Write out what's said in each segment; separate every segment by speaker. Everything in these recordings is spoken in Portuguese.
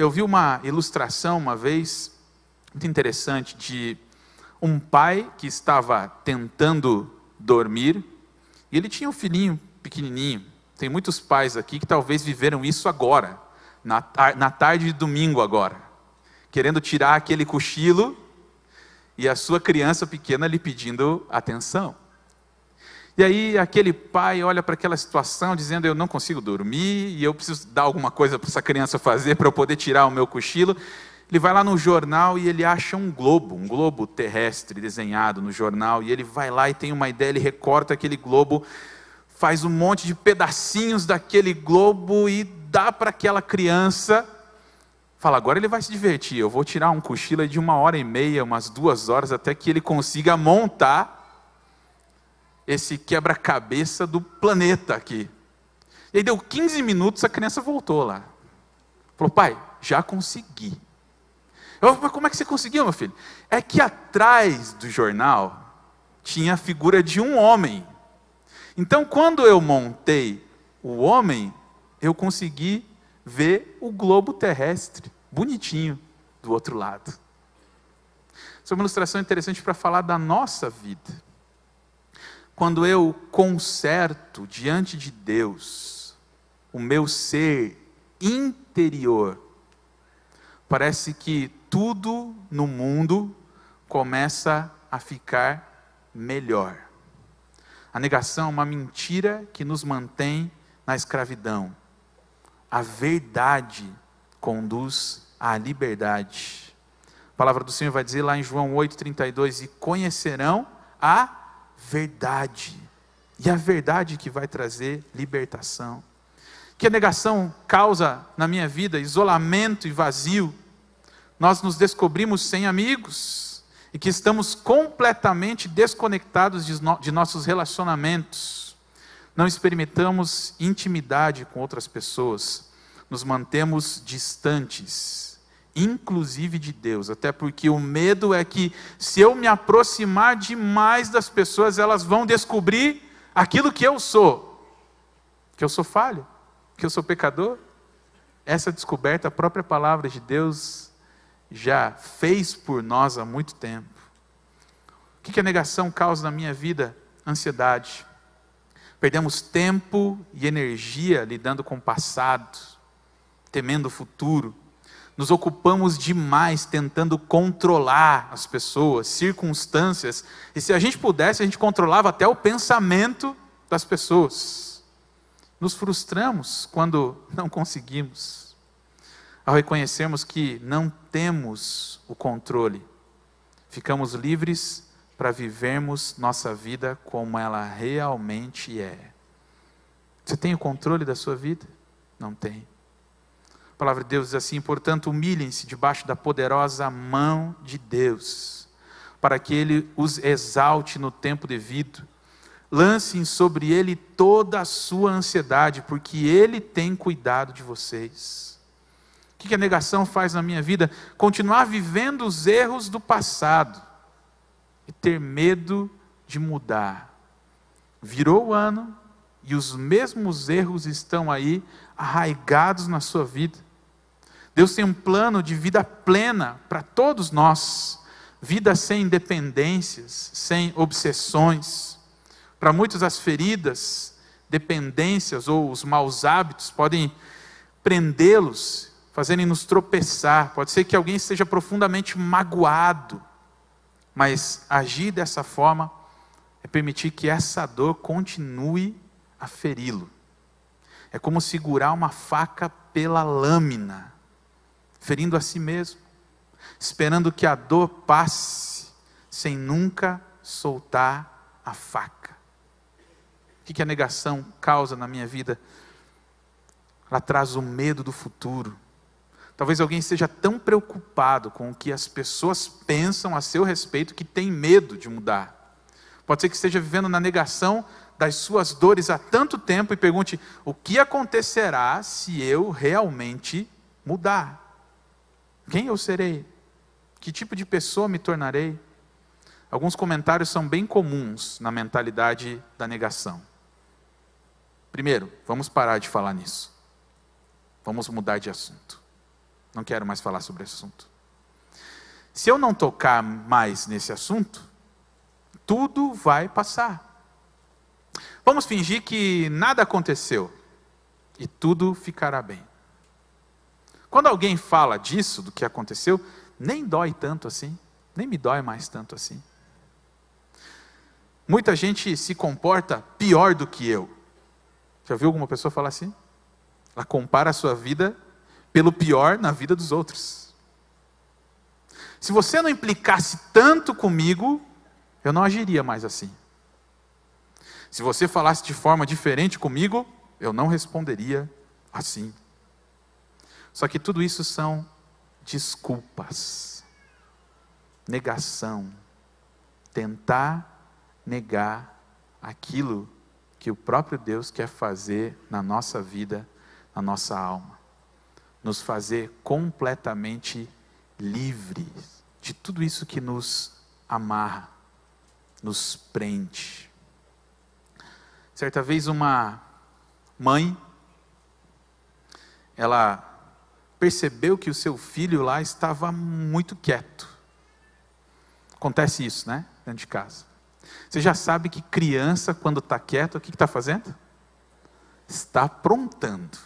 Speaker 1: Eu vi uma ilustração uma vez, muito interessante, de um pai que estava tentando dormir e ele tinha um filhinho pequenininho. Tem muitos pais aqui que talvez viveram isso agora, na, na tarde de domingo agora, querendo tirar aquele cochilo e a sua criança pequena lhe pedindo atenção. E aí aquele pai olha para aquela situação dizendo: Eu não consigo dormir e eu preciso dar alguma coisa para essa criança fazer para eu poder tirar o meu cochilo. Ele vai lá no jornal e ele acha um globo, um globo terrestre desenhado no jornal, e ele vai lá e tem uma ideia, ele recorta aquele globo, faz um monte de pedacinhos daquele globo e dá para aquela criança. Fala, agora ele vai se divertir, eu vou tirar um cochilo de uma hora e meia, umas duas horas, até que ele consiga montar esse quebra-cabeça do planeta aqui. E aí deu 15 minutos, a criança voltou lá. Falou, pai, já consegui. Eu falei, mas como é que você conseguiu, meu filho? É que atrás do jornal tinha a figura de um homem. Então, quando eu montei o homem, eu consegui ver o globo terrestre, bonitinho, do outro lado. Isso é uma ilustração interessante para falar da nossa vida quando eu conserto diante de Deus o meu ser interior, parece que tudo no mundo começa a ficar melhor. A negação é uma mentira que nos mantém na escravidão. A verdade conduz à liberdade. A palavra do Senhor vai dizer lá em João 8,32: E conhecerão a verdade. E a verdade que vai trazer libertação. Que a negação causa na minha vida isolamento e vazio. Nós nos descobrimos sem amigos e que estamos completamente desconectados de, no, de nossos relacionamentos. Não experimentamos intimidade com outras pessoas, nos mantemos distantes inclusive de Deus, até porque o medo é que se eu me aproximar demais das pessoas, elas vão descobrir aquilo que eu sou: que eu sou falho, que eu sou pecador. Essa descoberta, a própria palavra de Deus já fez por nós há muito tempo. O que a negação causa na minha vida? Ansiedade. Perdemos tempo e energia lidando com o passado, temendo o futuro nos ocupamos demais tentando controlar as pessoas, circunstâncias, e se a gente pudesse, a gente controlava até o pensamento das pessoas. Nos frustramos quando não conseguimos, ao reconhecermos que não temos o controle, ficamos livres para vivermos nossa vida como ela realmente é. Você tem o controle da sua vida? Não tem. A palavra de Deus diz assim: portanto, humilhem-se debaixo da poderosa mão de Deus, para que ele os exalte no tempo devido. Lancem sobre ele toda a sua ansiedade, porque ele tem cuidado de vocês. O que a negação faz na minha vida? Continuar vivendo os erros do passado e ter medo de mudar. Virou o ano e os mesmos erros estão aí arraigados na sua vida. Deus tem um plano de vida plena para todos nós, vida sem dependências, sem obsessões. Para muitos, as feridas, dependências ou os maus hábitos podem prendê-los, fazerem nos tropeçar. Pode ser que alguém esteja profundamente magoado, mas agir dessa forma é permitir que essa dor continue a feri-lo. É como segurar uma faca pela lâmina ferindo a si mesmo, esperando que a dor passe, sem nunca soltar a faca. O que a negação causa na minha vida? Ela traz o medo do futuro. Talvez alguém esteja tão preocupado com o que as pessoas pensam a seu respeito que tem medo de mudar. Pode ser que esteja vivendo na negação das suas dores há tanto tempo e pergunte: o que acontecerá se eu realmente mudar? Quem eu serei? Que tipo de pessoa me tornarei? Alguns comentários são bem comuns na mentalidade da negação. Primeiro, vamos parar de falar nisso. Vamos mudar de assunto. Não quero mais falar sobre esse assunto. Se eu não tocar mais nesse assunto, tudo vai passar. Vamos fingir que nada aconteceu e tudo ficará bem. Quando alguém fala disso, do que aconteceu, nem dói tanto assim, nem me dói mais tanto assim. Muita gente se comporta pior do que eu. Já viu alguma pessoa falar assim? Ela compara a sua vida pelo pior na vida dos outros. Se você não implicasse tanto comigo, eu não agiria mais assim. Se você falasse de forma diferente comigo, eu não responderia assim só que tudo isso são desculpas, negação, tentar negar aquilo que o próprio Deus quer fazer na nossa vida, na nossa alma, nos fazer completamente livres de tudo isso que nos amarra, nos prende. Certa vez uma mãe, ela percebeu que o seu filho lá estava muito quieto. Acontece isso, né? Dentro de casa. Você já sabe que criança, quando está quieto, o que está fazendo? Está aprontando.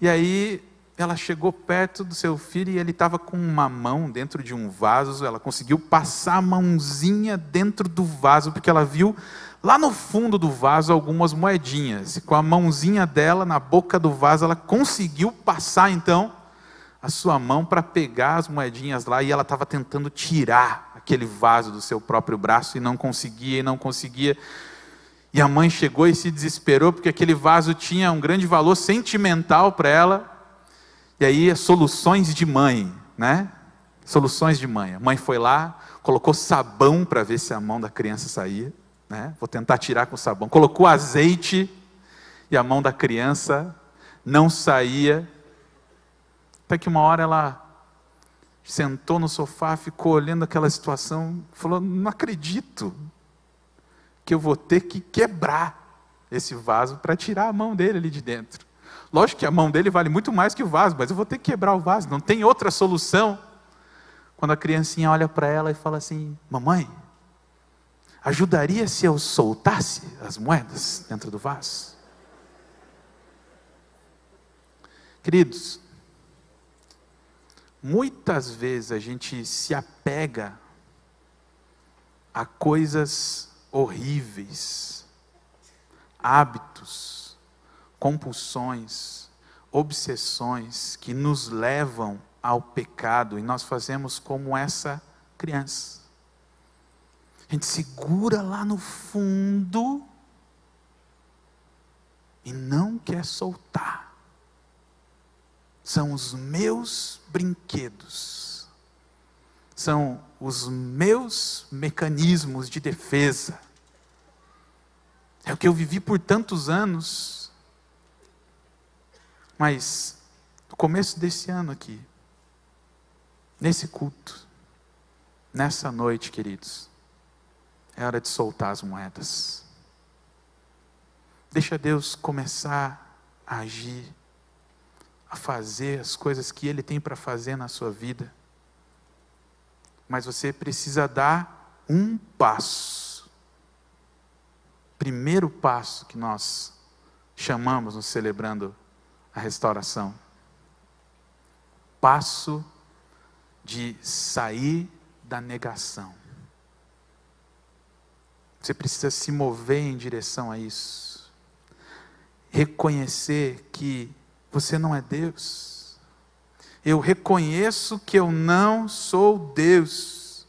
Speaker 1: E aí ela chegou perto do seu filho e ele estava com uma mão dentro de um vaso. Ela conseguiu passar a mãozinha dentro do vaso, porque ela viu Lá no fundo do vaso, algumas moedinhas. E com a mãozinha dela na boca do vaso, ela conseguiu passar então a sua mão para pegar as moedinhas lá. E ela estava tentando tirar aquele vaso do seu próprio braço e não conseguia, e não conseguia. E a mãe chegou e se desesperou, porque aquele vaso tinha um grande valor sentimental para ela. E aí, soluções de mãe, né? Soluções de mãe. A mãe foi lá, colocou sabão para ver se a mão da criança saía. Né? Vou tentar tirar com sabão. Colocou azeite e a mão da criança não saía. Até que uma hora ela sentou no sofá, ficou olhando aquela situação, falou: Não acredito que eu vou ter que quebrar esse vaso para tirar a mão dele ali de dentro. Lógico que a mão dele vale muito mais que o vaso, mas eu vou ter que quebrar o vaso, não tem outra solução. Quando a criancinha olha para ela e fala assim: Mamãe, Ajudaria se eu soltasse as moedas dentro do vaso? Queridos, muitas vezes a gente se apega a coisas horríveis, hábitos, compulsões, obsessões que nos levam ao pecado e nós fazemos como essa criança. A gente segura lá no fundo e não quer soltar. São os meus brinquedos, são os meus mecanismos de defesa. É o que eu vivi por tantos anos. Mas, no começo desse ano aqui, nesse culto, nessa noite, queridos, é hora de soltar as moedas. Deixa Deus começar a agir, a fazer as coisas que Ele tem para fazer na sua vida. Mas você precisa dar um passo. Primeiro passo que nós chamamos nos celebrando a restauração. Passo de sair da negação. Você precisa se mover em direção a isso. Reconhecer que você não é Deus. Eu reconheço que eu não sou Deus.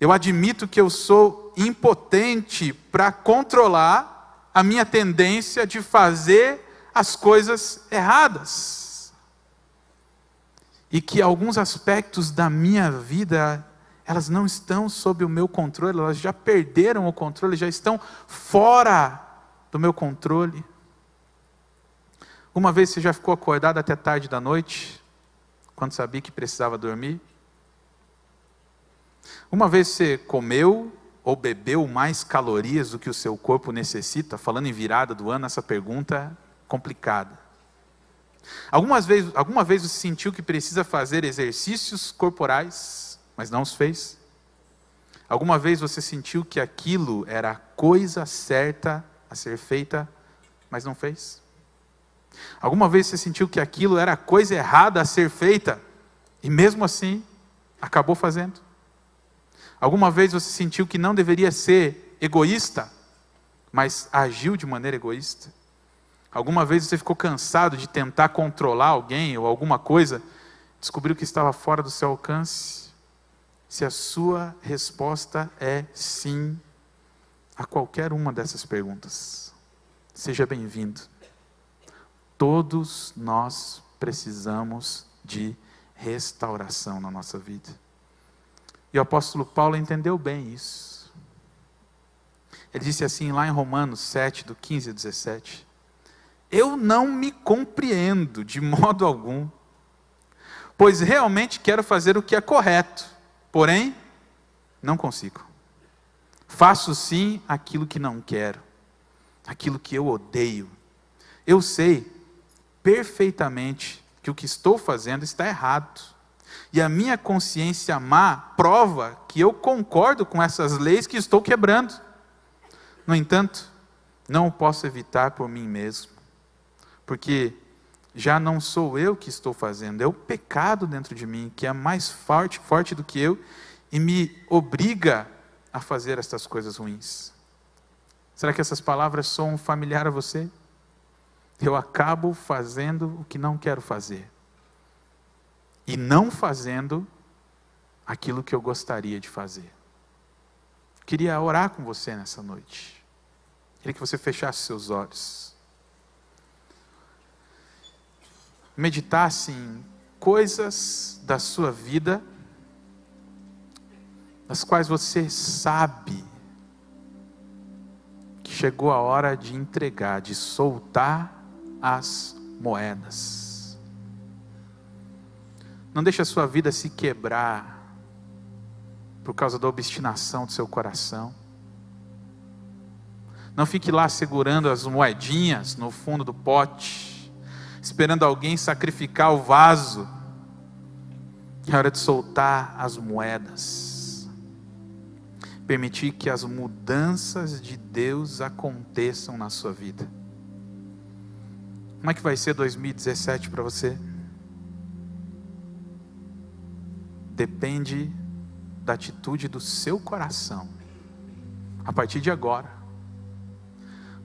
Speaker 1: Eu admito que eu sou impotente para controlar a minha tendência de fazer as coisas erradas. E que alguns aspectos da minha vida elas não estão sob o meu controle, elas já perderam o controle, já estão fora do meu controle. Uma vez você já ficou acordado até tarde da noite, quando sabia que precisava dormir? Uma vez você comeu ou bebeu mais calorias do que o seu corpo necessita? Falando em virada do ano, essa pergunta é complicada. Algumas vezes, alguma vez você sentiu que precisa fazer exercícios corporais mas não os fez? Alguma vez você sentiu que aquilo era a coisa certa a ser feita, mas não fez? Alguma vez você sentiu que aquilo era a coisa errada a ser feita e mesmo assim acabou fazendo? Alguma vez você sentiu que não deveria ser egoísta, mas agiu de maneira egoísta? Alguma vez você ficou cansado de tentar controlar alguém ou alguma coisa, descobriu que estava fora do seu alcance se a sua resposta é sim a qualquer uma dessas perguntas, seja bem-vindo. Todos nós precisamos de restauração na nossa vida. E o apóstolo Paulo entendeu bem isso. Ele disse assim lá em Romanos 7, do 15 a 17: Eu não me compreendo de modo algum, pois realmente quero fazer o que é correto porém não consigo. Faço sim aquilo que não quero, aquilo que eu odeio. Eu sei perfeitamente que o que estou fazendo está errado. E a minha consciência má prova que eu concordo com essas leis que estou quebrando. No entanto, não posso evitar por mim mesmo, porque já não sou eu que estou fazendo, é o pecado dentro de mim que é mais forte, forte do que eu e me obriga a fazer estas coisas ruins. Será que essas palavras são familiar a você? Eu acabo fazendo o que não quero fazer e não fazendo aquilo que eu gostaria de fazer. Queria orar com você nessa noite. Queria que você fechasse seus olhos. meditasse assim, em coisas da sua vida, nas quais você sabe que chegou a hora de entregar, de soltar as moedas. Não deixe a sua vida se quebrar por causa da obstinação do seu coração. Não fique lá segurando as moedinhas no fundo do pote esperando alguém sacrificar o vaso. É hora de soltar as moedas. Permitir que as mudanças de Deus aconteçam na sua vida. Como é que vai ser 2017 para você? Depende da atitude do seu coração. A partir de agora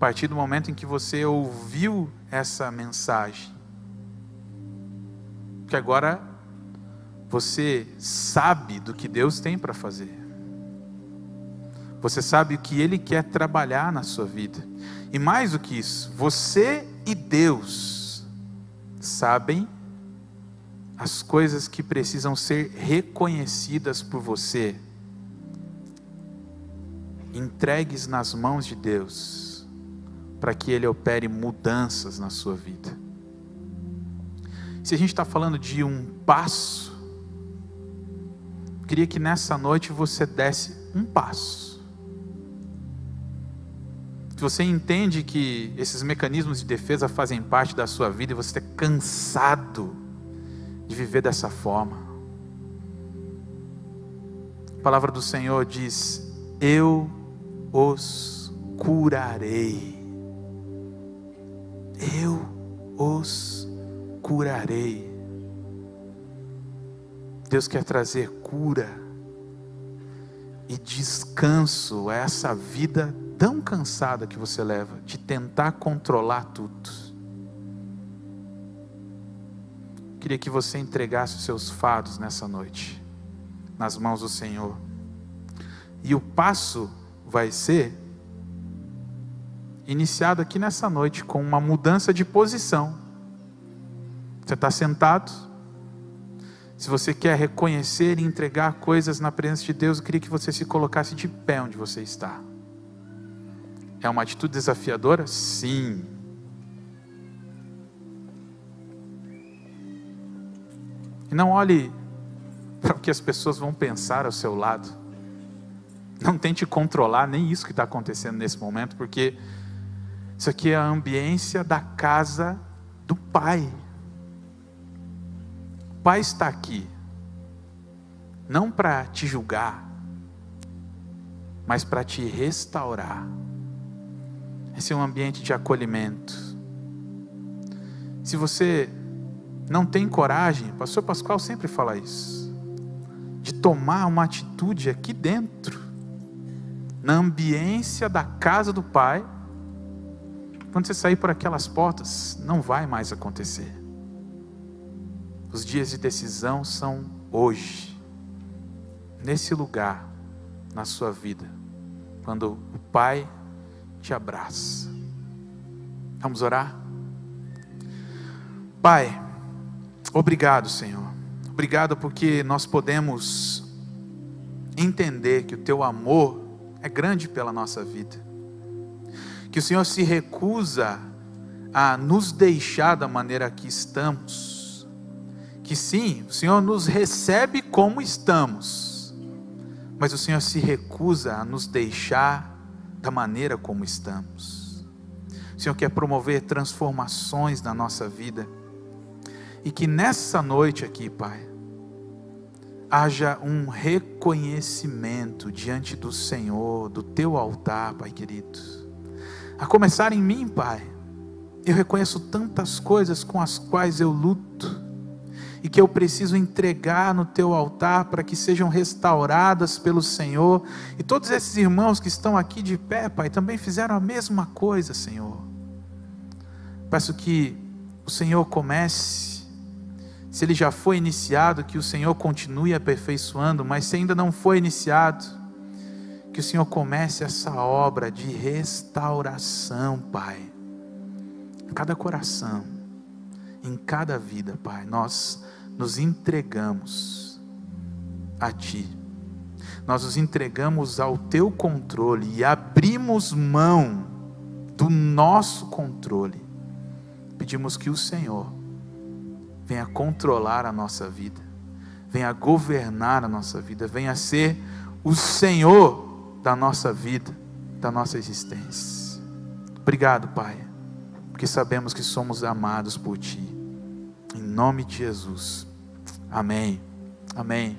Speaker 1: partir do momento em que você ouviu essa mensagem. Porque agora você sabe do que Deus tem para fazer. Você sabe o que Ele quer trabalhar na sua vida. E mais do que isso, você e Deus sabem as coisas que precisam ser reconhecidas por você, entregues nas mãos de Deus para que Ele opere mudanças na sua vida. Se a gente está falando de um passo, queria que nessa noite você desse um passo. Se você entende que esses mecanismos de defesa fazem parte da sua vida e você é cansado de viver dessa forma, a palavra do Senhor diz: Eu os curarei eu os curarei. Deus quer trazer cura e descanso a essa vida tão cansada que você leva de tentar controlar tudo. Queria que você entregasse os seus fados nessa noite nas mãos do Senhor. E o passo vai ser iniciado aqui nessa noite com uma mudança de posição. Você está sentado. Se você quer reconhecer e entregar coisas na presença de Deus, eu queria que você se colocasse de pé onde você está. É uma atitude desafiadora? Sim. E não olhe para o que as pessoas vão pensar ao seu lado. Não tente controlar nem isso que está acontecendo nesse momento, porque isso aqui é a ambiência da casa do Pai. O Pai está aqui, não para te julgar, mas para te restaurar. Esse é um ambiente de acolhimento. Se você não tem coragem, pastor Pascoal sempre fala isso, de tomar uma atitude aqui dentro, na ambiência da casa do Pai, quando você sair por aquelas portas, não vai mais acontecer. Os dias de decisão são hoje, nesse lugar, na sua vida, quando o Pai te abraça. Vamos orar? Pai, obrigado, Senhor. Obrigado porque nós podemos entender que o teu amor é grande pela nossa vida que o Senhor se recusa a nos deixar da maneira que estamos. Que sim, o Senhor nos recebe como estamos, mas o Senhor se recusa a nos deixar da maneira como estamos. O Senhor quer promover transformações na nossa vida. E que nessa noite aqui, Pai, haja um reconhecimento diante do Senhor, do teu altar, Pai querido a começar em mim, Pai, eu reconheço tantas coisas com as quais eu luto e que eu preciso entregar no teu altar para que sejam restauradas pelo Senhor. E todos esses irmãos que estão aqui de pé, Pai, também fizeram a mesma coisa, Senhor. Peço que o Senhor comece, se ele já foi iniciado, que o Senhor continue aperfeiçoando, mas se ainda não foi iniciado, que o Senhor comece essa obra de restauração, Pai, em cada coração, em cada vida, Pai. Nós nos entregamos a Ti, nós nos entregamos ao Teu controle e abrimos mão do nosso controle. Pedimos que o Senhor venha controlar a nossa vida, venha governar a nossa vida, venha ser o Senhor da nossa vida, da nossa existência. Obrigado, Pai, porque sabemos que somos amados por Ti. Em nome de Jesus. Amém. Amém.